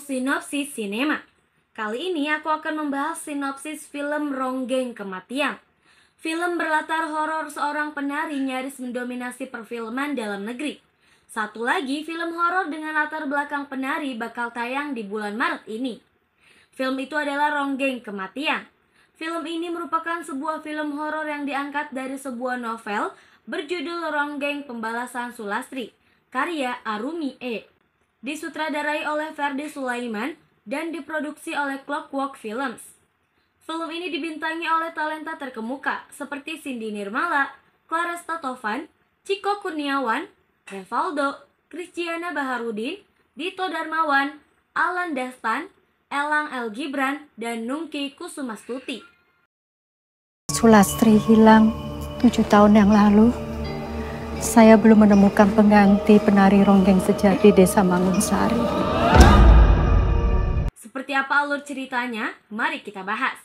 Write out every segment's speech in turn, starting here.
sinopsis sinema. Kali ini aku akan membahas sinopsis film Ronggeng Kematian. Film berlatar horor seorang penari nyaris mendominasi perfilman dalam negeri. Satu lagi film horor dengan latar belakang penari bakal tayang di bulan Maret ini. Film itu adalah Ronggeng Kematian. Film ini merupakan sebuah film horor yang diangkat dari sebuah novel berjudul Ronggeng Pembalasan Sulastri, karya Arumi E. Disutradarai oleh Ferdi Sulaiman dan diproduksi oleh Clockwork Films. Film ini dibintangi oleh talenta terkemuka seperti Cindy Nirmala, Clara Statovan, Ciko Kurniawan, Revaldo, Christiana Baharudin, Dito Darmawan, Alan Destan, Elang El Gibran, dan Nungki Kusumastuti. Sulastri hilang tujuh tahun yang lalu saya belum menemukan pengganti penari ronggeng sejati Desa Mangunsari. Seperti apa alur ceritanya? Mari kita bahas.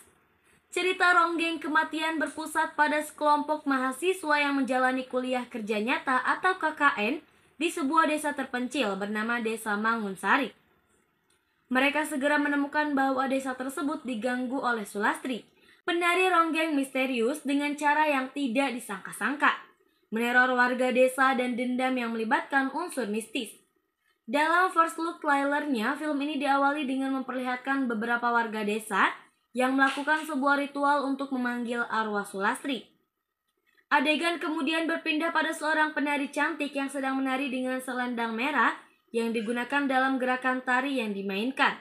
Cerita ronggeng kematian berpusat pada sekelompok mahasiswa yang menjalani kuliah kerja nyata atau KKN di sebuah desa terpencil bernama Desa Mangunsari. Mereka segera menemukan bahwa desa tersebut diganggu oleh Sulastri, penari ronggeng misterius dengan cara yang tidak disangka-sangka meneror warga desa dan dendam yang melibatkan unsur mistis. Dalam first look trailernya, film ini diawali dengan memperlihatkan beberapa warga desa yang melakukan sebuah ritual untuk memanggil arwah Sulastri. Adegan kemudian berpindah pada seorang penari cantik yang sedang menari dengan selendang merah yang digunakan dalam gerakan tari yang dimainkan.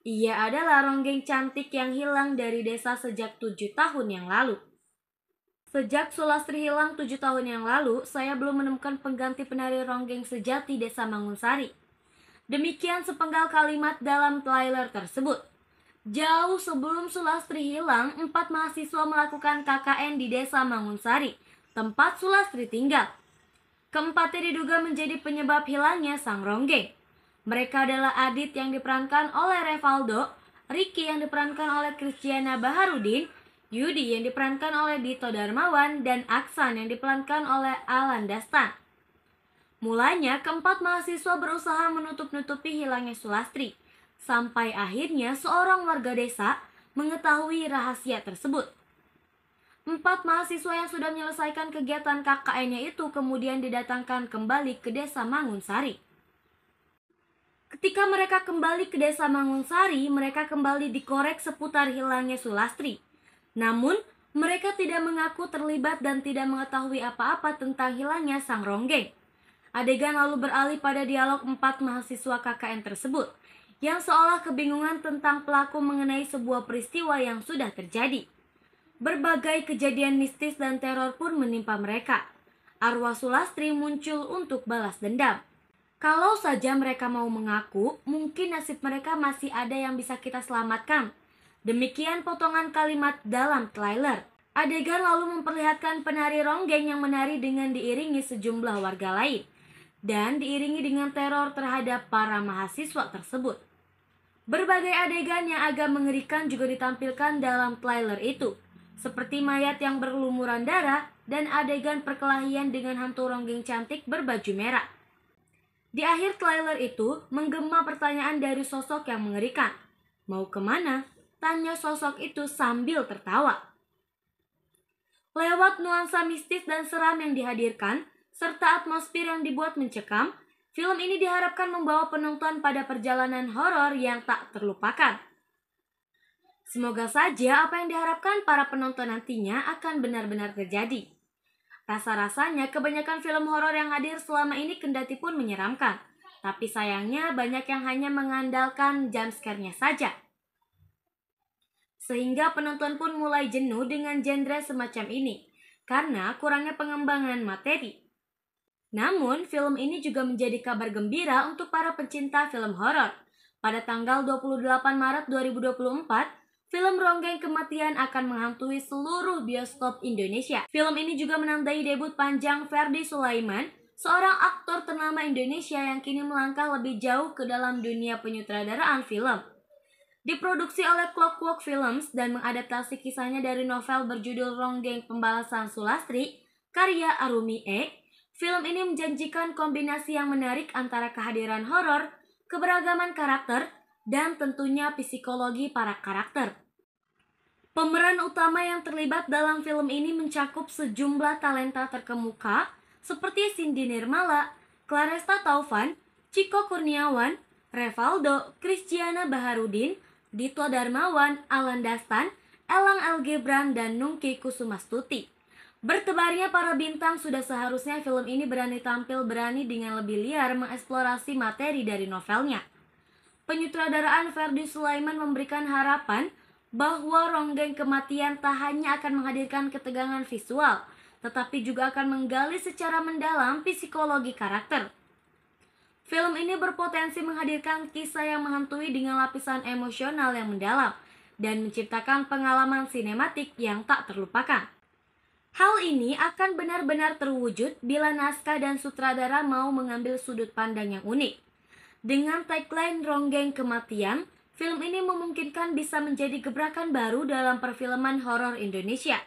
Ia adalah ronggeng cantik yang hilang dari desa sejak tujuh tahun yang lalu. Sejak Sulastri hilang tujuh tahun yang lalu, saya belum menemukan pengganti penari ronggeng sejati desa Mangunsari. Demikian sepenggal kalimat dalam trailer tersebut. Jauh sebelum Sulastri hilang, empat mahasiswa melakukan KKN di desa Mangunsari, tempat Sulastri tinggal. Keempatnya diduga menjadi penyebab hilangnya sang ronggeng. Mereka adalah Adit yang diperankan oleh Revaldo, Ricky yang diperankan oleh Christiana Baharudin, Yudi yang diperankan oleh Dito Darmawan, dan Aksan yang diperankan oleh Alan Dastan. Mulanya, keempat mahasiswa berusaha menutup-nutupi hilangnya Sulastri, sampai akhirnya seorang warga desa mengetahui rahasia tersebut. Empat mahasiswa yang sudah menyelesaikan kegiatan KKN-nya itu kemudian didatangkan kembali ke desa Mangunsari. Ketika mereka kembali ke desa Mangunsari, mereka kembali dikorek seputar hilangnya Sulastri. Namun, mereka tidak mengaku terlibat dan tidak mengetahui apa-apa tentang hilangnya sang ronggeng. Adegan lalu beralih pada dialog empat mahasiswa KKN tersebut, yang seolah kebingungan tentang pelaku mengenai sebuah peristiwa yang sudah terjadi. Berbagai kejadian mistis dan teror pun menimpa mereka. Arwah Sulastri muncul untuk balas dendam. Kalau saja mereka mau mengaku, mungkin nasib mereka masih ada yang bisa kita selamatkan. Demikian potongan kalimat dalam trailer. Adegan lalu memperlihatkan penari ronggeng yang menari dengan diiringi sejumlah warga lain dan diiringi dengan teror terhadap para mahasiswa tersebut. Berbagai adegan yang agak mengerikan juga ditampilkan dalam trailer itu, seperti mayat yang berlumuran darah dan adegan perkelahian dengan hantu ronggeng cantik berbaju merah. Di akhir trailer itu menggema pertanyaan dari sosok yang mengerikan. Mau kemana? Tanya sosok itu sambil tertawa. Lewat nuansa mistis dan seram yang dihadirkan, serta atmosfer yang dibuat mencekam, film ini diharapkan membawa penonton pada perjalanan horor yang tak terlupakan. Semoga saja apa yang diharapkan para penonton nantinya akan benar-benar terjadi. Rasa-rasanya kebanyakan film horor yang hadir selama ini kendati pun menyeramkan, tapi sayangnya banyak yang hanya mengandalkan jumpscare-nya saja sehingga penonton pun mulai jenuh dengan genre semacam ini karena kurangnya pengembangan materi. Namun, film ini juga menjadi kabar gembira untuk para pencinta film horor. Pada tanggal 28 Maret 2024, film Ronggeng Kematian akan menghantui seluruh bioskop Indonesia. Film ini juga menandai debut panjang Ferdi Sulaiman, seorang aktor ternama Indonesia yang kini melangkah lebih jauh ke dalam dunia penyutradaraan film. Diproduksi oleh Clockwork Films dan mengadaptasi kisahnya dari novel berjudul Ronggeng Pembalasan Sulastri, karya Arumi E. Film ini menjanjikan kombinasi yang menarik antara kehadiran horor, keberagaman karakter, dan tentunya psikologi para karakter. Pemeran utama yang terlibat dalam film ini mencakup sejumlah talenta terkemuka seperti Cindy Nirmala, Claresta Taufan, Chico Kurniawan, Revaldo, Christiana Baharudin, Dito Darmawan, Alan Dastan, Elang Algebran, dan Nungki Kusumastuti. Bertebarnya para bintang sudah seharusnya film ini berani tampil berani dengan lebih liar mengeksplorasi materi dari novelnya. Penyutradaraan Ferdi Sulaiman memberikan harapan bahwa ronggeng kematian tak hanya akan menghadirkan ketegangan visual, tetapi juga akan menggali secara mendalam psikologi karakter. Film ini berpotensi menghadirkan kisah yang menghantui dengan lapisan emosional yang mendalam dan menciptakan pengalaman sinematik yang tak terlupakan. Hal ini akan benar-benar terwujud bila naskah dan sutradara mau mengambil sudut pandang yang unik. Dengan tagline Ronggeng Kematian, film ini memungkinkan bisa menjadi gebrakan baru dalam perfilman horor Indonesia.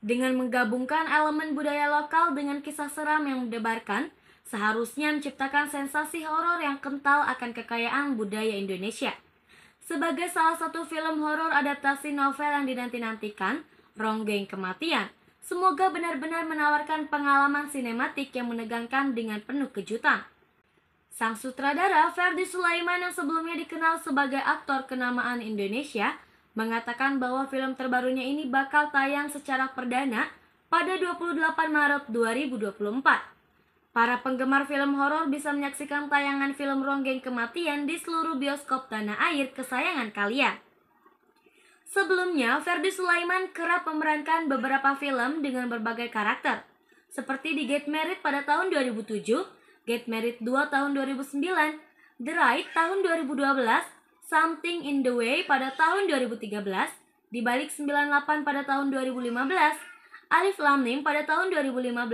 Dengan menggabungkan elemen budaya lokal dengan kisah seram yang mendebarkan, seharusnya menciptakan sensasi horor yang kental akan kekayaan budaya Indonesia. Sebagai salah satu film horor adaptasi novel yang dinanti-nantikan, Ronggeng Kematian, semoga benar-benar menawarkan pengalaman sinematik yang menegangkan dengan penuh kejutan. Sang sutradara Ferdi Sulaiman yang sebelumnya dikenal sebagai aktor kenamaan Indonesia, mengatakan bahwa film terbarunya ini bakal tayang secara perdana pada 28 Maret 2024. Para penggemar film horor bisa menyaksikan tayangan film Ronggeng Kematian di seluruh bioskop tanah air kesayangan kalian. Sebelumnya, Ferdi Sulaiman kerap memerankan beberapa film dengan berbagai karakter, seperti di Get Married pada tahun 2007, Get Married 2 tahun 2009, The Right tahun 2012, Something in the Way pada tahun 2013, Di balik 98 pada tahun 2015, Alif Lamnim pada tahun 2015,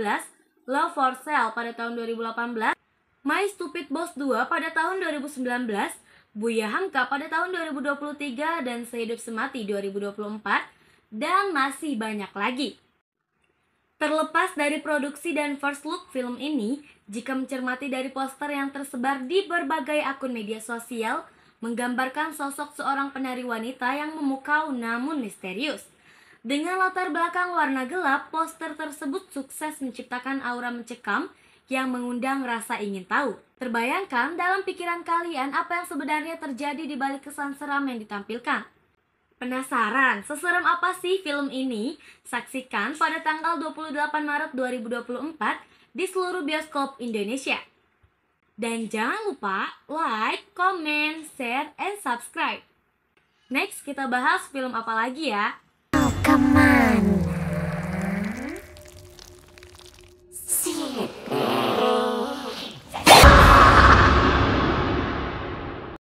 Love for Sale pada tahun 2018, My Stupid Boss 2 pada tahun 2019, Buya Hamka pada tahun 2023 dan Sehidup Semati 2024, dan masih banyak lagi. Terlepas dari produksi dan first look film ini, jika mencermati dari poster yang tersebar di berbagai akun media sosial, menggambarkan sosok seorang penari wanita yang memukau namun misterius. Dengan latar belakang warna gelap, poster tersebut sukses menciptakan aura mencekam yang mengundang rasa ingin tahu. Terbayangkan dalam pikiran kalian apa yang sebenarnya terjadi di balik kesan seram yang ditampilkan. Penasaran, seseram apa sih film ini? Saksikan pada tanggal 28 Maret 2024 di seluruh bioskop Indonesia. Dan jangan lupa like, comment, share, and subscribe. Next kita bahas film apa lagi ya? Come on.